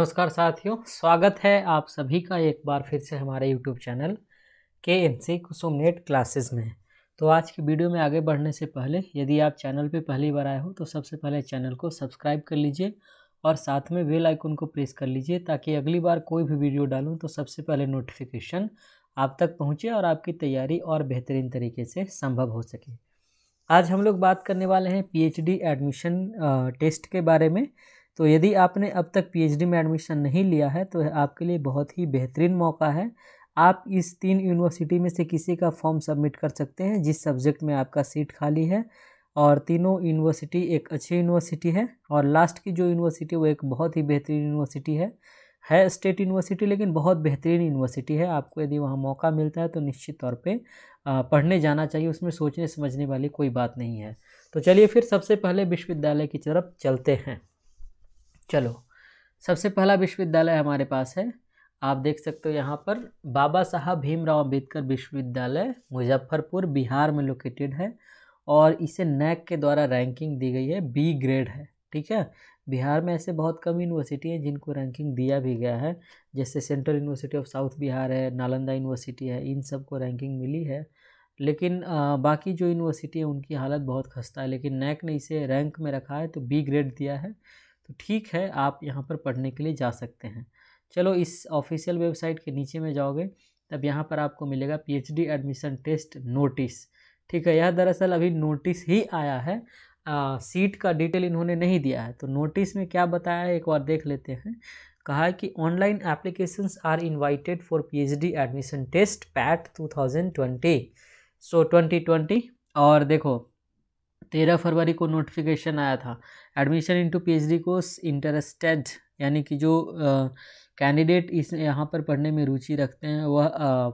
नमस्कार साथियों स्वागत है आप सभी का एक बार फिर से हमारे यूट्यूब चैनल के N C Kusum NET classes में तो आज की वीडियो में आगे बढ़ने से पहले यदि आप चैनल पर पहली बार आए हो तो सबसे पहले चैनल को सब्सक्राइब कर लीजिए और साथ में बेल आइकन को प्रेस कर लीजिए ताकि अगली बार कोई भी वीडियो डालूँ तो सबसे पहले नोटिफिकेशन आप तक पहुँचे और आपकी तैयारी और बेहतरीन तरीके से संभव हो सके आज हम लोग बात करने वाले हैं पी एडमिशन टेस्ट के बारे में तो यदि आपने अब तक पीएचडी में एडमिशन नहीं लिया है तो आपके लिए बहुत ही बेहतरीन मौका है आप इस तीन यूनिवर्सिटी में से किसी का फॉर्म सबमिट कर सकते हैं जिस सब्जेक्ट में आपका सीट खाली है और तीनों यूनिवर्सिटी एक अच्छी यूनिवर्सिटी है और लास्ट की जो यूनिवर्सिटी वो एक बहुत ही बेहतरीन यूनिवर्सिटी है है स्टेट यूनिवर्सिटी लेकिन बहुत बेहतरीन यूनिवर्सिटी है आपको यदि वहाँ मौका मिलता है तो निश्चित तौर पे पढ़ने जाना चाहिए उसमें सोचने समझने वाली कोई बात नहीं है तो चलिए फिर सबसे पहले विश्वविद्यालय की तरफ चलते हैं चलो सबसे पहला विश्वविद्यालय हमारे पास है आप देख सकते हो यहाँ पर बाबा साहब भीमराव अम्बेडकर विश्वविद्यालय मुजफ्फरपुर बिहार में लोकेटेड है और इसे नैक के द्वारा रैंकिंग दी गई है बी ग्रेड है ठीक है बिहार में ऐसे बहुत कम यूनिवर्सिटी हैं जिनको रैंकिंग दिया भी गया है जैसे Central University of South Bihar है नालंदा यूनिवर्सिटी है इन सब को रैंकिंग मिली है लेकिन बाकी जो यूनिवर्सिटी है उनकी हालत बहुत खस्ता है लेकिन नैक ने इसे रैंक में रखा है तो बी ग्रेड दिया है तो ठीक है आप यहाँ पर पढ़ने के लिए जा सकते हैं चलो इस ऑफिशियल वेबसाइट के नीचे में जाओगे तब यहाँ पर आपको मिलेगा पीएचडी एडमिशन टेस्ट नोटिस ठीक है यह दरअसल अभी नोटिस ही आया है आ, सीट का डिटेल इन्होंने नहीं दिया है तो नोटिस में क्या बताया है एक बार देख लेते हैं कहा है कि online applications are invited for PhD admission test PAT 2020 so so, 2020 और देखो तेरह फरवरी को नोटिफिकेशन आया था admission into PhD course interested यानी कि जो कैंडिडेट इस यहाँ पर पढ़ने में रुचि रखते हैं वह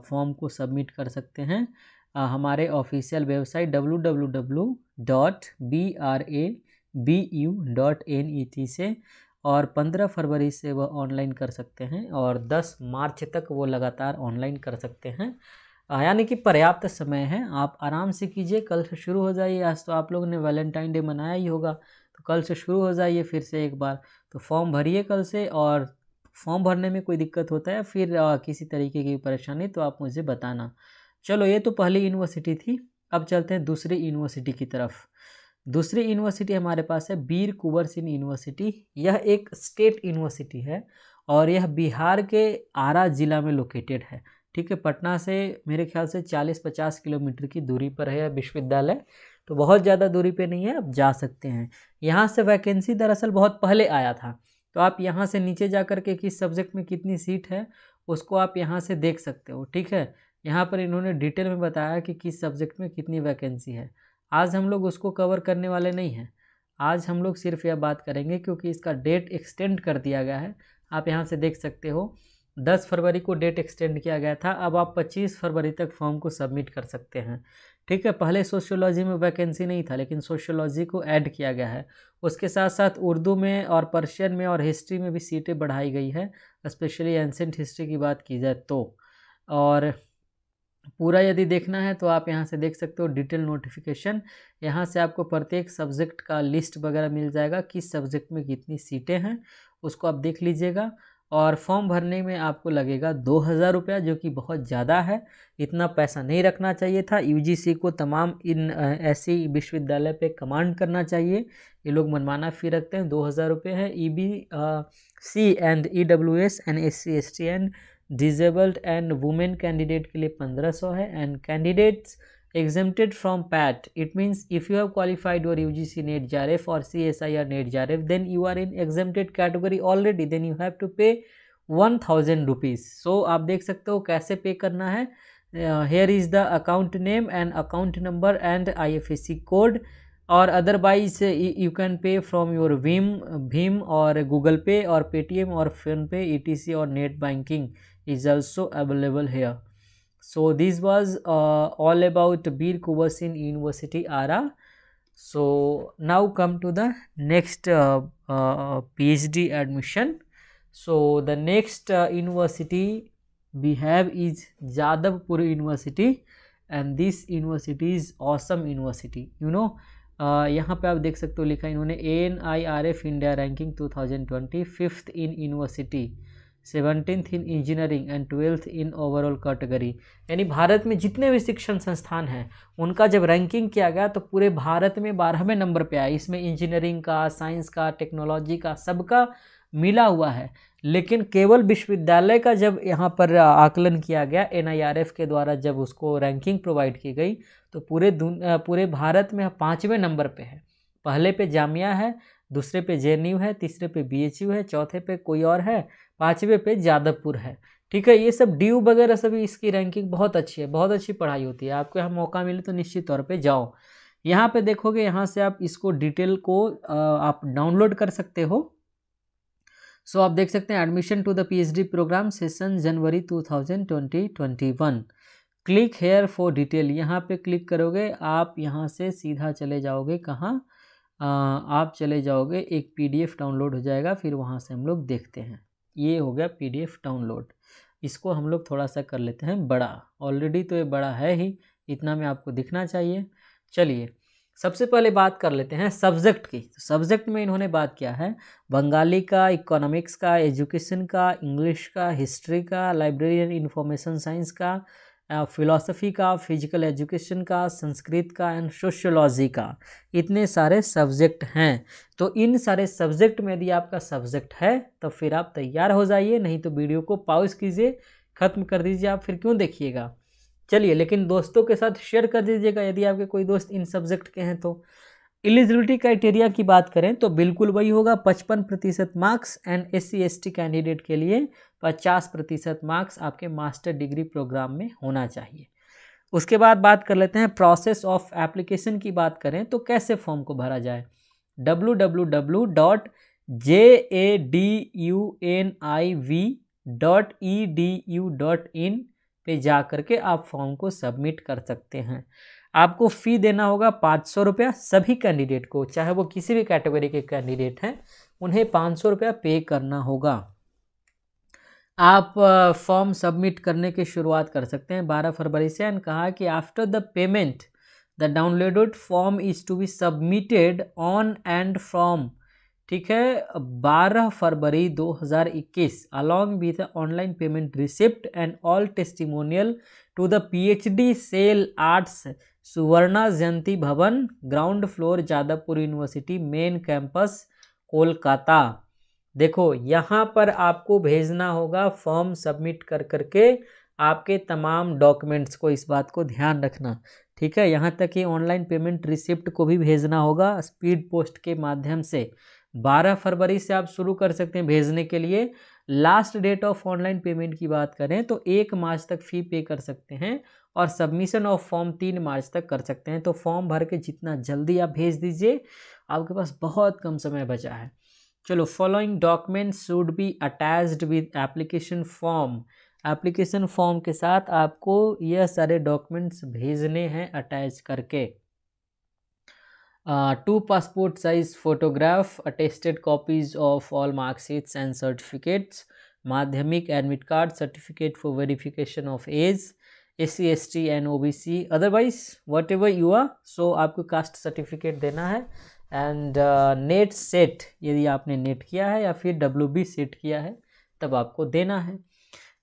फॉर्म को सबमिट कर सकते हैं आ, हमारे official website W W W dot B R A B U dot N E T से और पंद्रह फरवरी से वह ऑनलाइन कर सकते हैं और दस मार्च तक वो लगातार ऑनलाइन कर सकते हैं यानी कि पर्याप्त समय है आप आराम से कीजिए कल से शुरू हो जाइए आज तो आप लोगों ने वैलेंटाइन डे मनाया ही होगा तो कल से शुरू हो जाइए फिर से एक बार तो फॉर्म भरिए कल से और फॉर्म भरने में कोई दिक्कत होता है फिर आ, किसी तरीके की परेशानी तो आप मुझे बताना चलो ये तो पहली यूनिवर्सिटी थी अब चलते हैं दूसरी यूनिवर्सिटी की तरफ दूसरी यूनिवर्सिटी हमारे पास है बीर कुंवर सिंह यूनिवर्सिटी यह एक स्टेट यूनिवर्सिटी है और यह बिहार के आरा ज़िला में लोकेटेड है ठीक है पटना से मेरे ख्याल से 40-50 किलोमीटर की दूरी पर है विश्वविद्यालय तो बहुत ज़्यादा दूरी पे नहीं है आप जा सकते हैं यहाँ से वैकेंसी दरअसल बहुत पहले आया था तो आप यहाँ से नीचे जा कर के किस सब्जेक्ट में कितनी सीट है उसको आप यहाँ से देख सकते हो ठीक है यहाँ पर इन्होंने डिटेल में बताया कि किस सब्जेक्ट में कितनी वैकेंसी है आज हम लोग उसको कवर करने वाले नहीं हैं आज हम लोग सिर्फ यह बात करेंगे क्योंकि इसका डेट एक्सटेंड कर दिया गया है आप यहाँ से देख सकते हो 10 फरवरी को डेट एक्सटेंड किया गया था अब आप 25 फरवरी तक फॉर्म को सबमिट कर सकते हैं ठीक है पहले सोशियोलॉजी में वैकेंसी नहीं था लेकिन सोशियोलॉजी को ऐड किया गया है उसके साथ साथ उर्दू में और पर्शियन में और हिस्ट्री में भी सीटें बढ़ाई गई है स्पेशली एंसेंट हिस्ट्री की बात की जाए तो और पूरा यदि देखना है तो आप यहाँ से देख सकते हो डिटेल नोटिफिकेशन यहाँ से आपको प्रत्येक सब्जेक्ट का लिस्ट वगैरह मिल जाएगा किस सब्जेक्ट में कितनी सीटें हैं उसको आप देख लीजिएगा और फॉर्म भरने में आपको लगेगा दो हज़ार रुपया जो कि बहुत ज़्यादा है इतना पैसा नहीं रखना चाहिए था यूजीसी को तमाम इन ऐसी विश्वविद्यालय पे कमांड करना चाहिए ये लोग मनमाना फ़ी रखते हैं दो हज़ार रुपये है E B C and E W S and S C S T and disabled and women candidate के लिए पंद्रह सौ है and candidates exempted from PAT. It means if you have qualified your UGC NET JAREF or CSIR NET JAREF, then you are in exempted category already. Then you have to pay one thousand rupees so आप देख सकते हो कैसे pay करना है here is the account name and account number and IFSC code और otherwise you can pay from your वीम भीम और गूगल पे और पेटीएम और फोनपे ईटीसी और net banking is also available here so this was uh, all about Bir Kubasin University Ara so now come to the next uh, uh, PhD admission so the next uh, university we have is Jadavpur University and this university is awesome university you know Uh, यहाँ पे आप देख सकते हो लिखा इन्होंने a N I R F India ranking two thousand twenty fifth in university seventeenth in engineering and twelfth in overall category यानी भारत में जितने भी शिक्षण संस्थान हैं उनका जब रैंकिंग किया गया तो पूरे भारत में बारहवें नंबर पे आया इसमें इंजीनियरिंग का साइंस का टेक्नोलॉजी का सबका मिला हुआ है लेकिन केवल विश्वविद्यालय का जब यहाँ पर आकलन किया गया एन के द्वारा जब उसको रैंकिंग प्रोवाइड की गई तो पूरे पूरे भारत में पाँचवें नंबर पर है पहले पे जामिया है दूसरे पे जे है तीसरे पे बी है चौथे पे कोई और है पाँचवें पे जादवपुर है ठीक है ये सब यू वगैरह सभी इसकी रैंकिंग बहुत अच्छी है बहुत अच्छी पढ़ाई होती है आपको यहाँ मौका मिले तो निश्चित तौर पे जाओ यहाँ पे देखोगे यहाँ से आप इसको डिटेल को आप डाउनलोड कर सकते हो सो आप देख सकते हैं admission to the PhD program session January 2021 click here for detail यहाँ पे क्लिक करोगे आप यहाँ से सीधा चले जाओगे कहाँ आप चले जाओगे एक पीडीएफ डाउनलोड हो जाएगा फिर वहाँ से हम लोग देखते हैं ये हो गया पीडीएफ डाउनलोड इसको हम लोग थोड़ा सा कर लेते हैं बड़ा ऑलरेडी तो ये बड़ा है ही इतना में आपको दिखना चाहिए चलिए सबसे पहले बात कर लेते हैं सब्जेक्ट की तो सब्जेक्ट में इन्होंने बात किया है बंगाली का इकोनॉमिक्स का एजुकेशन का इंग्लिश का हिस्ट्री का लाइब्रेरी एंड इन्फॉर्मेशन साइंस का फ़िलासफ़ी का फ़िज़िकल एजुकेशन का संस्कृत का एंड सोशोलॉजी का इतने सारे सब्जेक्ट हैं तो इन सारे सब्जेक्ट में यदि आपका सब्जेक्ट है तो फिर आप तैयार हो जाइए नहीं तो वीडियो को पाउज कीजिए ख़त्म कर दीजिए आप फिर क्यों देखिएगा चलिए लेकिन दोस्तों के साथ शेयर कर दीजिएगा यदि आपके कोई दोस्त इन सब्जेक्ट के हैं तो एलिजिबिलिटी क्राइटेरिया की बात करें तो बिल्कुल वही होगा पचपन प्रतिशत marks and S C candidate के लिए पचास प्रतिशत मार्क्स आपके मास्टर डिग्री प्रोग्राम में होना चाहिए उसके बाद बात कर लेते हैं प्रोसेस ऑफ एप्लीकेशन की बात करें तो कैसे फॉर्म को भरा जाए W W W dot J A D U N I V dot E D U dot in पे जा करके आप फॉर्म को सबमिट कर सकते हैं आपको फ़ी देना होगा पाँच सौ रुपया सभी कैंडिडेट को चाहे वो किसी भी कैटेगरी के कैंडिडेट हैं उन्हें पाँच सौ रुपया पे करना होगा आप फॉर्म सबमिट करने की शुरुआत कर सकते हैं बारह फरवरी से एंड कहा कि after the payment the downloaded form is to be submitted on and from ठीक है बारह फरवरी 2021 इक्कीस along with online payment receipt and all testimonial to the PhD cell arts Suvarna Jayanti Bhavan ground floor Jadavpur University main campus Kolkata देखो यहाँ पर आपको भेजना होगा फॉर्म सबमिट कर करके आपके तमाम डॉक्यूमेंट्स को इस बात को ध्यान रखना ठीक है यहाँ तक कि ऑनलाइन पेमेंट रिसिप्ट को भी भेजना होगा स्पीड पोस्ट के माध्यम से 12 फरवरी से आप शुरू कर सकते हैं भेजने के लिए last date of online payment की बात करें तो एक मार्च तक फ़ी पे कर सकते हैं और सबमिशन ऑफ फॉर्म तीन मार्च तक कर सकते हैं तो फॉर्म भर के जितना जल्दी आप भेज दीजिए आपके पास बहुत कम समय बचा है चलो following documents should be attached with application form application form के साथ आपको यह सारे डॉक्यूमेंट्स भेजने हैं अटैच करके two passport size photograph attested copies of all marksheets and certificates Madhyamik admit card certificate for verification of age S C S T and O B C otherwise whatever you are so आपको caste certificate देना है and net set यदि आपने net किया है या फिर W B set किया है तब आपको देना है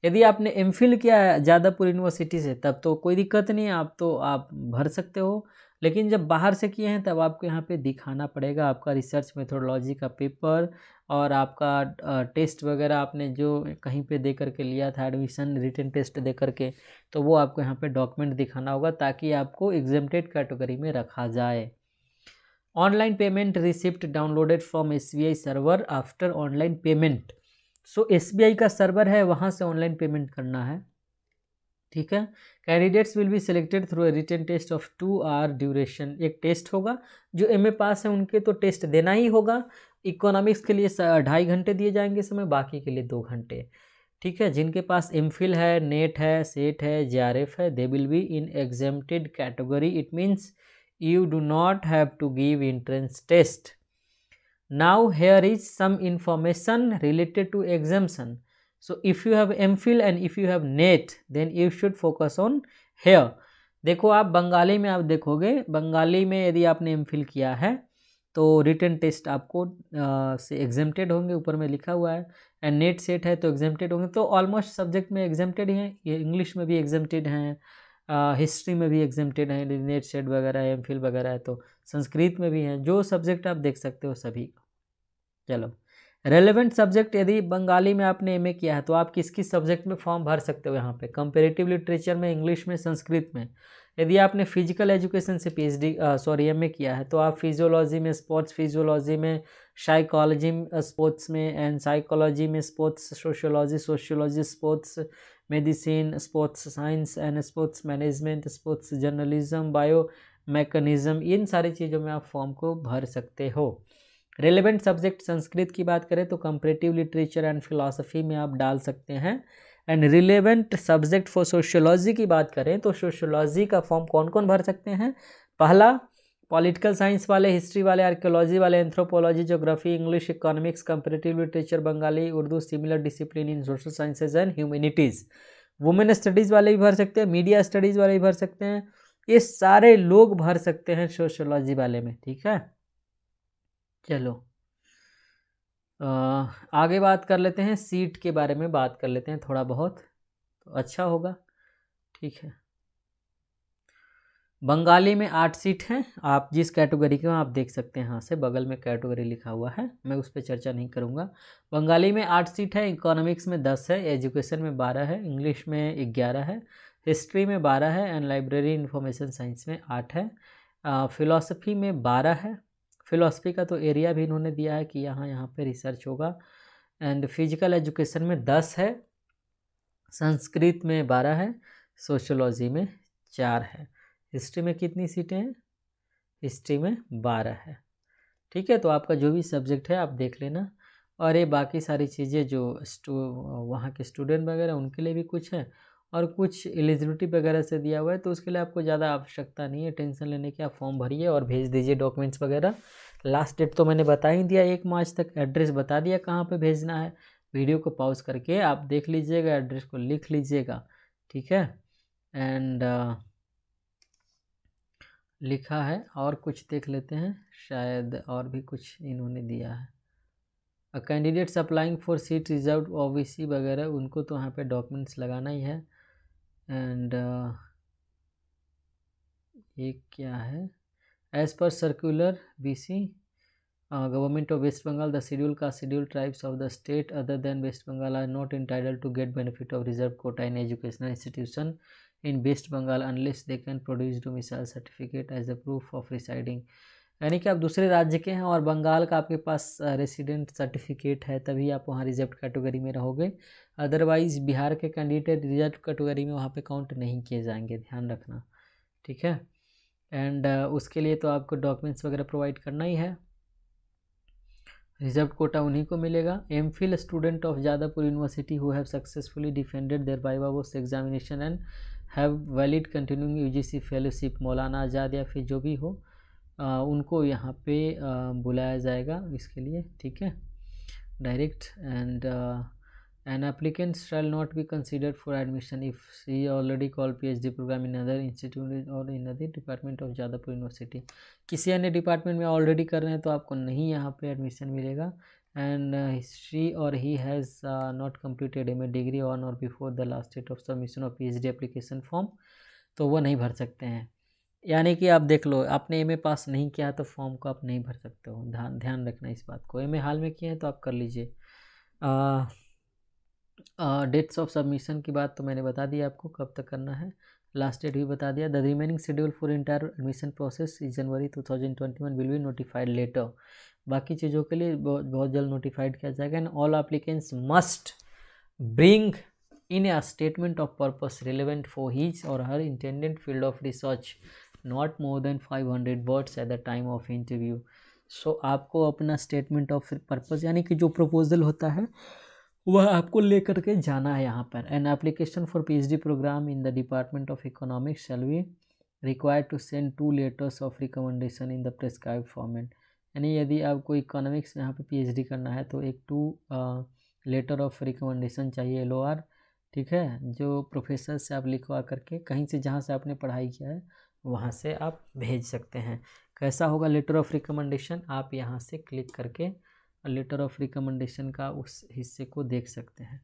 यदि आपने एम फिल किया है जादापुर यूनिवर्सिटी से तब तो कोई दिक्कत नहीं है आप तो आप भर सकते हो लेकिन जब बाहर से किए हैं तब आपको यहाँ पे दिखाना पड़ेगा आपका रिसर्च मेथोडोलॉजी का पेपर और आपका टेस्ट वगैरह आपने जो कहीं पे दे करके लिया था एडमिशन रिटर्न टेस्ट दे करके तो वो आपको यहाँ पे डॉक्यूमेंट दिखाना होगा ताकि आपको एग्जेम्प्टेड कैटेगरी में रखा जाए online payment receipt downloaded from S server after online payment so S का सर्वर है वहाँ से ऑनलाइन पेमेंट करना है ठीक है candidates will be selected through a written test of two hour duration एक टेस्ट होगा जो एम ए पास है उनके तो टेस्ट देना ही होगा इकोनॉमिक्स के लिए ढाई घंटे दिए जाएंगे समय बाकी के लिए दो घंटे ठीक है जिनके पास एम फिल है नेट है सेट है जे आर एफ है they will be in exempted category it means you do not have to give entrance test now here is some information related to examination so if you have mphil and if you have net then you should focus on here देखो आप बंगाली में आप देखोगे बंगाली में यदि आपने M किया है तो रिटर्न टेस्ट आपको आ, से एग्जेम्प्टेड होंगे ऊपर में लिखा हुआ है एंड नेट सेट है तो एग्जेम्प्टेड होंगे तो ऑलमोस्ट सब्जेक्ट में एग्जेम्प्टेड हैं ये इंग्लिश में भी एग्जेम्प्टेड हैं हिस्ट्री में भी एग्जेम्प्टेड हैं नेट सेट वगैरह एम एम वगैरह है तो संस्कृत में भी हैं जो सब्जेक्ट आप देख सकते हो सभी चलो रेलेवेंट सब्जेक्ट यदि बंगाली में आपने एम किया है तो आप किस किस सब्जेक्ट में फॉर्म भर सकते हो यहाँ पे कंपेरेटिव लिटरेचर में इंग्लिश में संस्कृत में यदि आपने फिजिकल एजुकेशन से पीएचडी सॉरी एम किया है तो आप फिजियोलॉजी में स्पोर्ट्स फिजियोलॉजी में साइकोलॉजी स्पोर्ट्स में एंड साइकोलॉजी में sports sociology sociology sports medicine sports science and sports management sports journalism bio mechanism इन सारी चीज़ों में आप फॉर्म को भर सकते हो रिलेवेंट सब्जेक्ट संस्कृत की बात करें तो कंपरेटिव लिटरेचर एंड फिलासफी में आप डाल सकते हैं and relevant subject for sociology की बात करें तो सोशोलॉजी का फॉर्म कौन कौन भर सकते हैं पहला पॉलिटिकल साइंस वाले हिस्ट्री वाले आर्कियोलॉजी वाले anthropology geography English economics comparative literature Bengali Urdu similar discipline in social sciences and humanities women studies वाले भी भर सकते हैं मीडिया स्टडीज़ वाले भी भर सकते हैं ये सारे लोग भर सकते हैं सोशोलॉजी वाले में ठीक है चलो आगे बात कर लेते हैं सीट के बारे में बात कर लेते हैं थोड़ा बहुत तो अच्छा होगा ठीक है बंगाली में आठ सीट हैं आप जिस कैटेगरी के आप देख सकते हैं यहाँ से बगल में कैटेगरी लिखा हुआ है मैं उस पर चर्चा नहीं करूँगा बंगाली में आठ सीट है इकोनॉमिक्स में दस है एजुकेशन में बारह है इंग्लिश में ग्यारह है हिस्ट्री में बारह है एंड लाइब्रेरी इन्फॉर्मेशन साइंस में आठ है फिलोसफी में बारह है फिलोसफी का तो एरिया भी इन्होंने दिया है कि यहाँ यहाँ पे रिसर्च होगा एंड फिजिकल एजुकेशन में दस है संस्कृत में बारह है सोशोलॉजी में चार है हिस्ट्री में कितनी सीटें हैं हिस्ट्री में बारह है ठीक है तो आपका जो भी सब्जेक्ट है आप देख लेना और ये बाकी सारी चीज़ें जो वहाँ के स्टूडेंट वगैरह उनके लिए भी कुछ है और कुछ एलिजिबिलिटी वगैरह से दिया हुआ है तो उसके लिए आपको ज़्यादा आवश्यकता नहीं है टेंशन लेने की आप फॉर्म भरिए और भेज दीजिए डॉक्यूमेंट्स वगैरह लास्ट डेट तो मैंने बता ही दिया एक मार्च तक एड्रेस बता दिया कहाँ पर भेजना है वीडियो को पॉज करके आप देख लीजिएगा एड्रेस को लिख लीजिएगा ठीक है एंड uh, लिखा है और कुछ देख लेते हैं शायद और भी कुछ इन्होंने दिया है candidates applying for seat reserve O वगैरह उनको तो यहाँ पे डॉक्यूमेंट्स लगाना ही है एंड uh, ये क्या है as per circular BC government of West Bengal the schedule का schedule tribes of the state other than West Bengal are not entitled to get benefit of reserve quota in educational institution in West Bengal unless they can produce domicile certificate as the proof of residing यानी कि आप दूसरे राज्य के हैं और बंगाल का आपके पास रेसिडेंट सर्टिफिकेट है तभी आप वहाँ रिजर्व कैटेगरी में रहोगे अदरवाइज़ बिहार के कैंडिडेट रिजर्व कैटेगरी में वहाँ पे काउंट नहीं किए जाएंगे ध्यान रखना ठीक है एंड उसके लिए तो आपको डॉक्यूमेंट्स वगैरह प्रोवाइड करना ही है रिजर्व कोटा उन्हीं को मिलेगा M Phil student of Jadavpur University who have successfully defended their by बाबोस examination and have valid continuing C fellowship Maulana Azad या फिर जो भी हो उनको यहाँ पे बुलाया जाएगा इसके लिए ठीक है direct and shall not be not for admission if she already call P H D program in other institute और in other department of Jadavpur University किसी अन्य डिपार्टमेंट में ऑलरेडी कर रहे हैं तो आपको नहीं यहाँ पे एडमिशन मिलेगा एंड हिस्ट्री और he has not completed M A degree on और before the last date of submission of P H D application form तो वो नहीं भर सकते हैं यानी कि आप देख लो आपने एम पास नहीं किया तो फॉर्म को आप नहीं भर सकते हो ध्यान ध्यान रखना इस बात को एम हाल में किए हैं तो आप कर लीजिए डेट्स ऑफ सबमिशन की बात तो मैंने बता दी आपको कब तक करना है लास्ट डेट भी बता दिया the remaining schedule for entire admission process इस January two thousand twenty one will be notified later बाकी चीज़ों के लिए बहुत बहुत जल्द नोटिफाइड किया जाएगा and all applicants must bring in a statement of purpose relevant for his और her intended field of research not more than five hundred words at the time of interview so आपको अपना statement of purpose यानी कि जो proposal होता है वह आपको लेकर के जाना है यहाँ पर an application for PhD program in the department of economics shall be require to send two letters of recommendation in the prescribe format यानी यदि आपको इकोनॉमिक्स पर यहाँ पे पीएचडी करना है तो एक टू लेटर ऑफ रिकमेंडेशन चाहिए एल ठीक है जो प्रोफेसर से आप लिखवा करके कहीं से जहाँ से आपने पढ़ाई किया है वहाँ से आप भेज सकते हैं कैसा होगा लेटर ऑफ रिकमेंडेशन आप यहाँ से क्लिक करके लेटर ऑफ रिकमेंडेशन का उस हिस्से को देख सकते हैं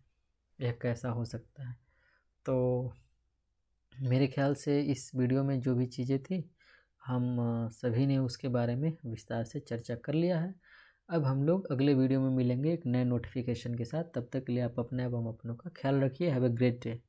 यह कैसा हो सकता है तो मेरे ख्याल से इस वीडियो में जो भी चीज़ें थी हम सभी ने उसके बारे में विस्तार से चर्चा कर लिया है अब हम लोग अगले वीडियो में मिलेंगे एक नए नोटिफिकेशन के साथ तब तक के लिए आप अपने एवं अपनों का ख्याल रखिए हैव अ ग्रेट डे